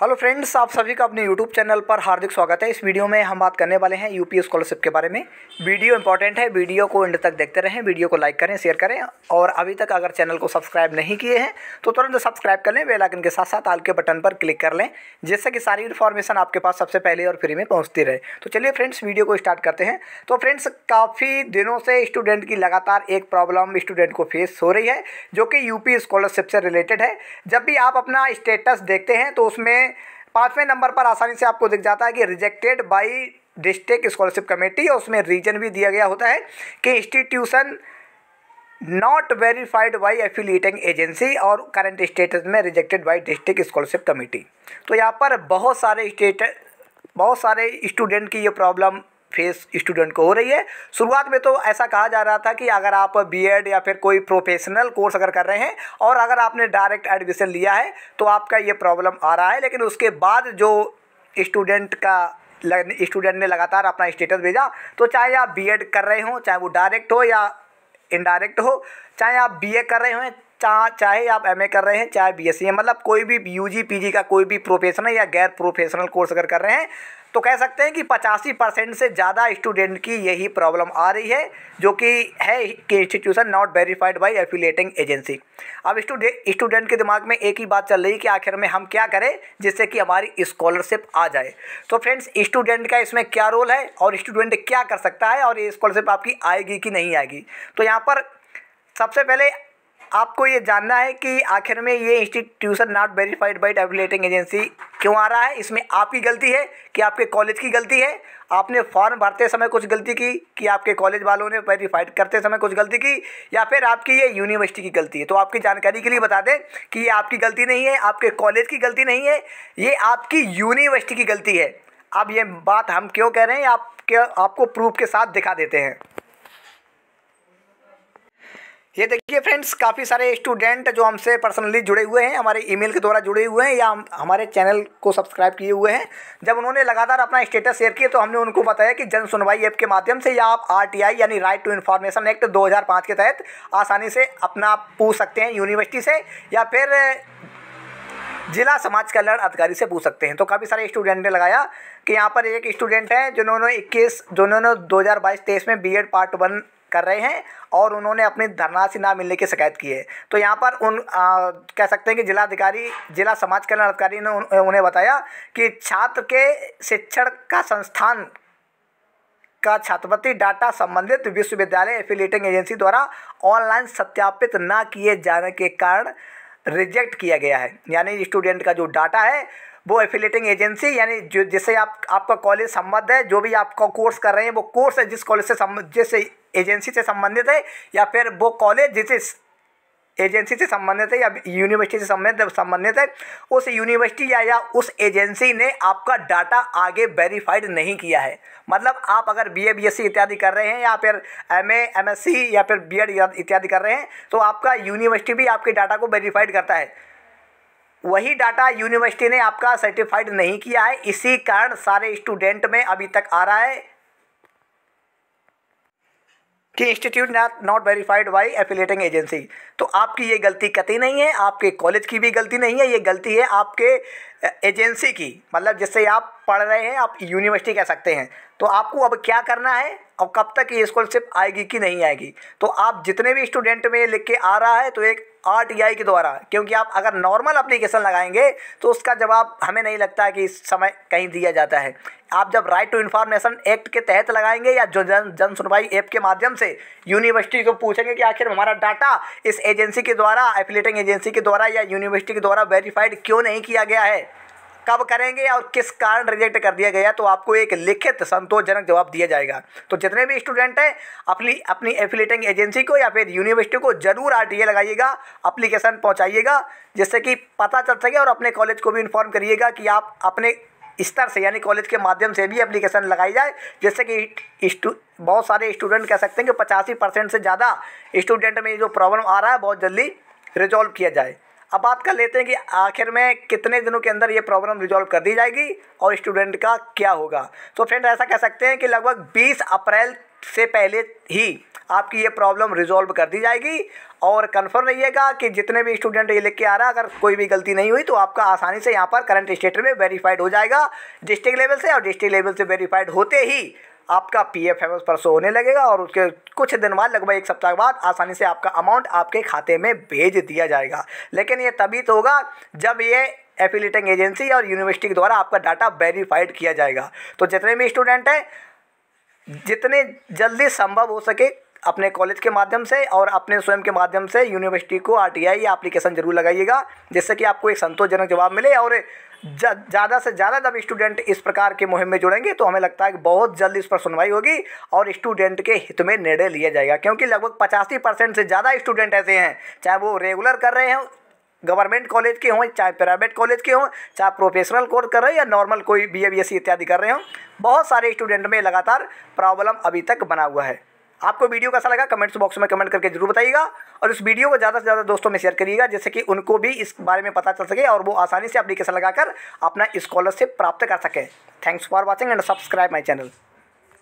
hello friends आप सभी का अपने यूट्यूब चैनल पर हार्दिक स्वागत है इस वीडियो में हम बात करने वाले हैं यूपी स्कॉलरशिप के बारे में वीडियो इंपॉर्टेंट है वीडियो को एंड तक देखते रहें वीडियो को लाइक करें शेयर करें और अभी तक अगर चैनल को सब्सक्राइब नहीं किए हैं तो तुरंत सब्सक्राइब कर लें बेलाइकन के साथ साथ आल के बटन पर क्लिक कर लें जिससे कि सारी इन्फॉर्मेशन आपके पास सबसे पहले और फ्री में पहुँचती रहे तो चलिए फ्रेंड्स वीडियो को स्टार्ट करते हैं तो फ्रेंड्स काफ़ी दिनों से स्टूडेंट की लगातार एक प्रॉब्लम स्टूडेंट को फेस हो रही है जो कि यू स्कॉलरशिप से रिलेटेड है जब भी आप अपना स्टेटस देखते हैं तो उसमें हैं पाँचवें नंबर पर आसानी से आपको दिख जाता है कि rejected by district scholarship committee और उसमें रीजन भी दिया गया होता है कि institution not verified by affiliating agency और करंट स्टेटस में rejected by district scholarship committee तो यहाँ पर बहुत सारे स्टेट बहुत सारे स्टूडेंट की ये प्रॉब्लम फेस स्टूडेंट को हो रही है शुरुआत में तो ऐसा कहा जा रहा था कि अगर आप बीएड या फिर कोई प्रोफेशनल कोर्स अगर कर रहे हैं और अगर आपने डायरेक्ट एडमिशन लिया है तो आपका ये प्रॉब्लम आ रहा है लेकिन उसके बाद जो स्टूडेंट का स्टूडेंट ने लगातार अपना स्टेटस भेजा तो चाहे आप बी कर रहे हों चाहे वो डायरेक्ट हो या इनडायरेक्ट हो चाहे आप बी कर रहे हों चाहे आप एमए कर रहे हैं चाहे बीएससी है मतलब कोई भी यूजी पीजी का कोई भी प्रोफेशनल या गैर प्रोफेशनल कोर्स अगर कर रहे हैं तो कह सकते हैं कि पचासी परसेंट से ज़्यादा स्टूडेंट की यही प्रॉब्लम आ रही है जो कि है कि institution not verified by affiliating agency अब स्टूडेंट के दिमाग में एक ही बात चल रही है कि आखिर में हम क्या करें जिससे कि हमारी स्कॉलरशिप आ जाए तो फ्रेंड्स स्टूडेंट का इसमें क्या रोल है और स्टूडेंट क्या कर सकता है और ये स्कॉलरशिप आपकी आएगी कि नहीं आएगी तो यहाँ पर सबसे पहले आपको ये जानना है कि आखिर में ये institution not verified by tabulating agency क्यों आ रहा है इसमें आपकी गलती है कि आपके कॉलेज की गलती है आपने फॉर्म भरते समय कुछ गलती की कि आपके कॉलेज वालों ने वेरीफाइड करते समय कुछ गलती की या फिर आपकी ये यूनिवर्सिटी की गलती है तो आपकी जानकारी के लिए बता दें कि ये आपकी गलती नहीं है आपके कॉलेज की गलती नहीं है ये आपकी यूनिवर्सिटी की गलती है अब ये बात हम क्यों कह रहे हैं आपके आपको प्रूफ के साथ दिखा देते हैं ये देखिए फ्रेंड्स काफ़ी सारे स्टूडेंट जो हमसे पर्सनली जुड़े हुए हैं हमारे ईमेल के द्वारा जुड़े हुए हैं या हम हमारे चैनल को सब्सक्राइब किए हुए हैं जब उन्होंने लगातार अपना स्टेटस शेयर किया तो हमने उनको बताया कि जन सुनवाई ऐप के माध्यम से या आप आरटीआई यानी राइट टू इन्फॉर्मेशन एक्ट 2005 के तहत आसानी से अपना पूछ सकते हैं यूनिवर्सिटी से या फिर जिला समाज कल्याण अधिकारी से पूछ सकते हैं तो काफ़ी सारे स्टूडेंट ने लगाया कि यहाँ पर एक स्टूडेंट हैं जिन्होंने 21 जिन्होंने 2022 हज़ार में बीएड पार्ट वन कर रहे हैं और उन्होंने अपनी धनराशि ना मिलने की शिकायत की है तो यहाँ पर उन आ, कह सकते हैं कि जिलाधिकारी जिला समाज कल्याण अधिकारी ने उन, उन्हें बताया कि छात्र के शिक्षण का संस्थान का छात्रवृत्ति डाटा संबंधित विश्वविद्यालय एफिलेटिंग एजेंसी द्वारा ऑनलाइन सत्यापित न किए जाने के कारण रिजेक्ट किया गया है यानी स्टूडेंट का जो डाटा है वो एफिलेटिंग एजेंसी यानी जो जिससे आप आपका कॉलेज संबद्ध है जो भी आपका कोर्स कर रहे हैं वो कोर्स है जिस कॉलेज से जिस एजेंसी से संबंधित है या फिर वो कॉलेज जिस एजेंसी से संबंधित है या यूनिवर्सिटी से संबंधित संबंधित है उस यूनिवर्सिटी या, या उस एजेंसी ने आपका डाटा आगे वेरीफाइड नहीं किया है मतलब आप अगर बीए बीएससी इत्यादि कर रहे हैं या फिर एमए एमएससी या फिर बीएड इत्यादि कर रहे हैं तो आपका यूनिवर्सिटी भी आपके डाटा को वेरीफाइड करता है वही डाटा यूनिवर्सिटी ने आपका सर्टिफाइड नहीं किया है इसी कारण सारे स्टूडेंट में अभी तक आ रहा है कि institute not verified by affiliating agency तो आपकी ये गलती कतई नहीं है आपके कॉलेज की भी गलती नहीं है ये गलती है आपके एजेंसी की मतलब जिससे आप पढ़ रहे हैं आप यूनिवर्सिटी कह सकते हैं तो आपको अब क्या करना है और कब तक ये स्कॉलरशिप आएगी कि नहीं आएगी तो आप जितने भी स्टूडेंट में लिख के आ रहा है तो एक आर टी के द्वारा क्योंकि आप अगर नॉर्मल अप्लीकेशन लगाएंगे तो उसका जवाब हमें नहीं लगता है कि इस समय कहीं दिया जाता है आप जब राइट टू इन्फॉर्मेशन एक्ट के तहत लगाएंगे या जो जन जन सुनवाई ऐप के माध्यम से यूनिवर्सिटी को पूछेंगे कि आखिर हमारा डाटा इस एजेंसी के द्वारा एफिलेटिंग एजेंसी के द्वारा या यूनिवर्सिटी के द्वारा वेरीफाइड क्यों नहीं किया गया है कब करेंगे और किस कारण रिजेक्ट कर दिया गया तो आपको एक लिखित संतोषजनक जवाब दिया जाएगा तो जितने भी स्टूडेंट हैं अपनी अपनी एफिलेटिंग एजेंसी को या फिर यूनिवर्सिटी को ज़रूर आर लगाइएगा अप्लीकेशन पहुँचाइएगा जिससे कि पता चल सके और अपने कॉलेज को भी इन्फॉर्म करिएगा कि आप अपने स्तर से यानी कॉलेज के माध्यम से भी एप्लीकेशन लगाई जाए जिससे कि बहुत सारे स्टूडेंट कह सकते हैं कि पचासी परसेंट से ज़्यादा स्टूडेंट में जो प्रॉब्लम आ रहा है बहुत जल्दी रिजॉल्व किया जाए अब बात कर लेते हैं कि आखिर में कितने दिनों के अंदर ये प्रॉब्लम रिजॉल्व कर दी जाएगी और स्टूडेंट का क्या होगा तो फ्रेंड ऐसा कह सकते हैं कि लगभग 20 अप्रैल से पहले ही आपकी ये प्रॉब्लम रिजॉल्व कर दी जाएगी और कंफर्म रहिएगा कि जितने भी स्टूडेंट ये लिख के आ रहा है अगर कोई भी गलती नहीं हुई तो आपका आसानी से यहाँ पर करंट स्टेट में वेरीफाइड हो जाएगा डिस्ट्रिक्ट लेवल से और डिस्ट्रिक्ट लेवल से वेरीफाइड होते ही आपका पी एफ एम पर परसों होने लगेगा और उसके कुछ दिन बाद लगभग एक सप्ताह बाद आसानी से आपका अमाउंट आपके खाते में भेज दिया जाएगा लेकिन ये तभी तो होगा जब ये एफिलेटिंग एजेंसी और यूनिवर्सिटी के द्वारा आपका डाटा वेरीफाइड किया जाएगा तो जितने भी स्टूडेंट हैं जितने जल्दी संभव हो सके अपने कॉलेज के माध्यम से और अपने स्वयं के माध्यम से यूनिवर्सिटी को आर टी आई या अप्लीकेशन जरूर लगाइएगा जिससे कि आपको एक संतोषजनक जवाब मिले और ज़्यादा से ज़्यादा जब स्टूडेंट इस प्रकार के मुहिम में जुड़ेंगे तो हमें लगता है कि बहुत जल्द इस पर सुनवाई होगी और स्टूडेंट के हित में निर्णय लिया जाएगा क्योंकि लगभग पचासी परसेंट से ज़्यादा स्टूडेंट ऐसे हैं चाहे वो रेगुलर कर रहे हों गवर्नमेंट कॉलेज के हों चाहे प्राइवेट कॉलेज के हों चाहे प्रोफेशनल कोर्स कर रहे हो या नॉर्मल कोई B A B S C इत्यादि कर रहे हों बहुत सारे स्टूडेंट में लगातार प्रॉब्लम अभी तक बना हुआ है आपको वीडियो कैसा लगा कमेंट्स बॉक्स में कमेंट करके जरूर बताइएगा और इस वीडियो को ज़्यादा से ज़्यादा दोस्तों में शेयर करिएगा जिससे कि उनको भी इस बारे में पता चल सके और वो आसानी से अप्लीकेशन लगाकर अपना स्कॉलरशिप प्राप्त कर सकें thanks for watching and subscribe my channel